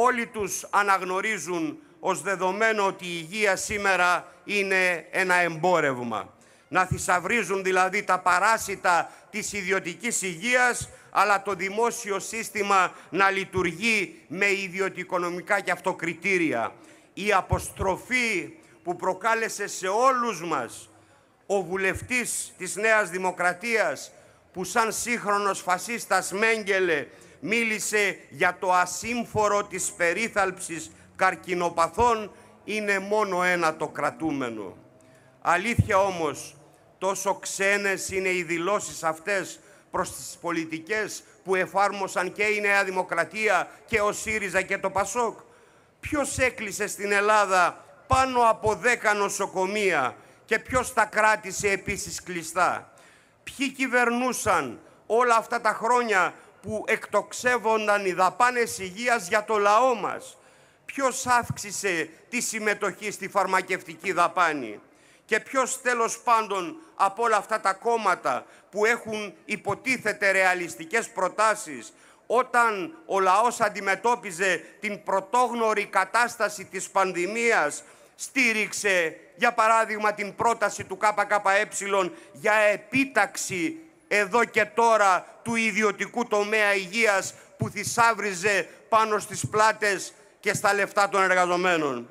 όλοι τους αναγνωρίζουν ως δεδομένο ότι η υγεία σήμερα είναι ένα εμπόρευμα. Να θησαυρίζουν δηλαδή τα παράσιτα της ιδιωτικής υγείας, αλλά το δημόσιο σύστημα να λειτουργεί με ιδιωτικονομικά και αυτοκριτήρια. Η αποστροφή που προκάλεσε σε όλους μας ο βουλευτής της Νέας Δημοκρατίας, που σαν σύγχρονος φασίστας Μέγκελε μίλησε για το ασύμφορο της περίθαλψης καρκινοπαθών είναι μόνο ένα το κρατούμενο. Αλήθεια όμως, τόσο ξένες είναι οι δηλώσεις αυτές προς τις πολιτικές που εφάρμοσαν και η Νέα Δημοκρατία και ο ΣΥΡΙΖΑ και το ΠΑΣΟΚ. Ποιος έκλεισε στην Ελλάδα πάνω από δέκα νοσοκομεία και ποιος τα κράτησε επίσης κλειστά. Ποιοι κυβερνούσαν όλα αυτά τα χρόνια που εκτοξεύονταν οι δαπάνες υγείας για το λαό μας. Ποιος αύξησε τη συμμετοχή στη φαρμακευτική δαπάνη και ποιος τέλος πάντων από όλα αυτά τα κόμματα που έχουν υποτίθεται ρεαλιστικές προτάσεις όταν ο λαός αντιμετώπιζε την πρωτόγνωρη κατάσταση της πανδημίας στήριξε για παράδειγμα την πρόταση του ΚΚΕ για επίταξη εδώ και τώρα του ιδιωτικού τομέα υγείας που θησάβριζε πάνω στις πλάτες και στα λεφτά των εργαζομένων.